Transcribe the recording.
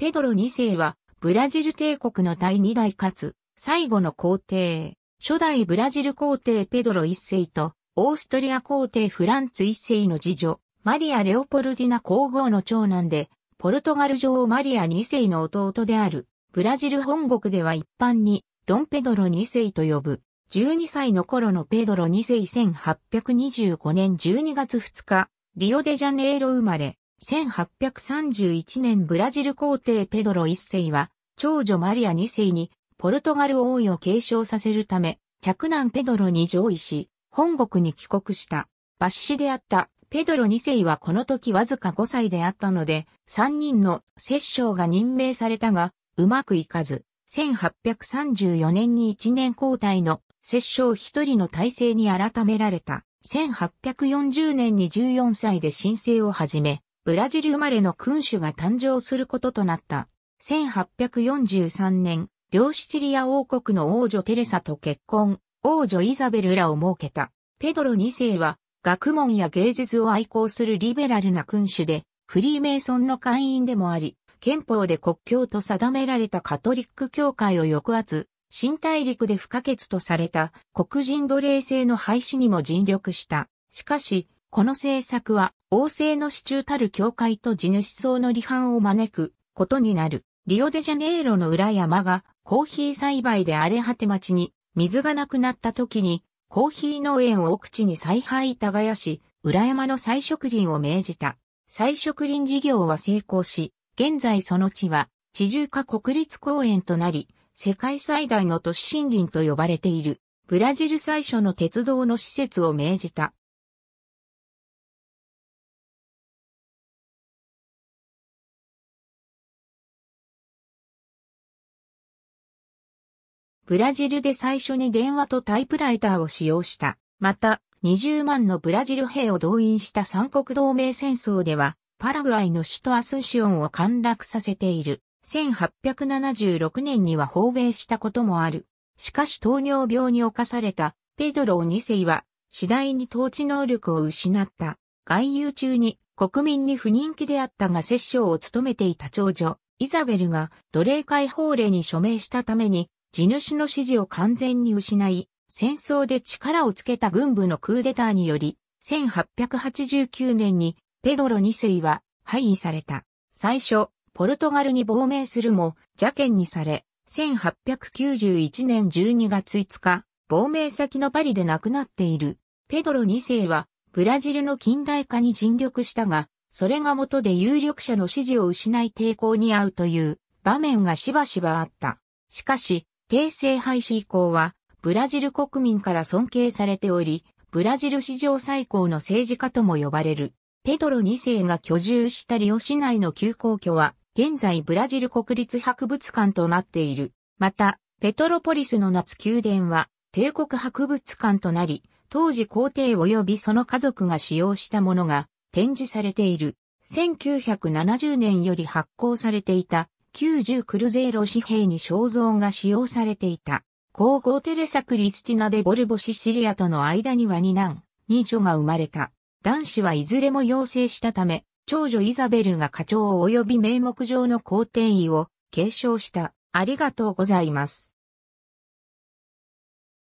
ペドロ2世は、ブラジル帝国の第2代かつ、最後の皇帝、初代ブラジル皇帝ペドロ1世と、オーストリア皇帝フランツ1世の次女、マリア・レオポルディナ皇后の長男で、ポルトガル女王マリア2世の弟である、ブラジル本国では一般に、ドン・ペドロ2世と呼ぶ。12歳の頃のペドロ2世1825年12月2日、リオデジャネイロ生まれ、1831年ブラジル皇帝ペドロ一世は、長女マリア二世に、ポルトガル王位を継承させるため、着男ペドロに上位し、本国に帰国した。抜子であったペドロ二世はこの時わずか5歳であったので、3人の摂政が任命されたが、うまくいかず、1834年に1年交代の摂政一人の体制に改められた。1840年に14歳で申請を始め、ブラジル生まれの君主が誕生することとなった。1843年、両シチリア王国の王女テレサと結婚、王女イザベルらを設けた。ペドロ2世は、学問や芸術を愛好するリベラルな君主で、フリーメイソンの会員でもあり、憲法で国教と定められたカトリック教会を抑圧、新大陸で不可欠とされた黒人奴隷制の廃止にも尽力した。しかし、この政策は王政の支柱たる教会と地主層の離反を招くことになる。リオデジャネイロの裏山がコーヒー栽培で荒れ果て町に水がなくなった時にコーヒー農園を奥地に栽配耕し、裏山の再植林を命じた。再植林事業は成功し、現在その地は地中華国立公園となり、世界最大の都市森林と呼ばれている。ブラジル最初の鉄道の施設を命じた。ブラジルで最初に電話とタイプライターを使用した。また、20万のブラジル兵を動員した三国同盟戦争では、パラグアイの首都アスンシオンを陥落させている。1876年には訪米したこともある。しかし糖尿病に侵されたペドロ2世は次第に統治能力を失った。外遊中に国民に不人気であったが摂政を務めていた長女、イザベルが奴隷解放令に署名したために地主の支持を完全に失い、戦争で力をつけた軍部のクーデターにより、1889年にペドロ2世は廃位された。最初、ポルトガルに亡命するも邪剣にされ、1891年12月5日、亡命先のパリで亡くなっている。ペドロ2世は、ブラジルの近代化に尽力したが、それが元で有力者の支持を失い抵抗に遭うという場面がしばしばあった。しかし、帝政廃止以降は、ブラジル国民から尊敬されており、ブラジル史上最高の政治家とも呼ばれる。ペドロ2世が居住したリオ市内の旧皇居は、現在ブラジル国立博物館となっている。また、ペトロポリスの夏宮殿は、帝国博物館となり、当時皇帝及びその家族が使用したものが展示されている。1970年より発行されていた90クルゼーロ紙幣に肖像が使用されていた。皇后テレサ・クリスティナ・でボルボ・シシリアとの間には二男、二女が生まれた。男子はいずれも養成したため、長女イザベルが課長及び名目上の皇帝位を継承した。ありがとうございます。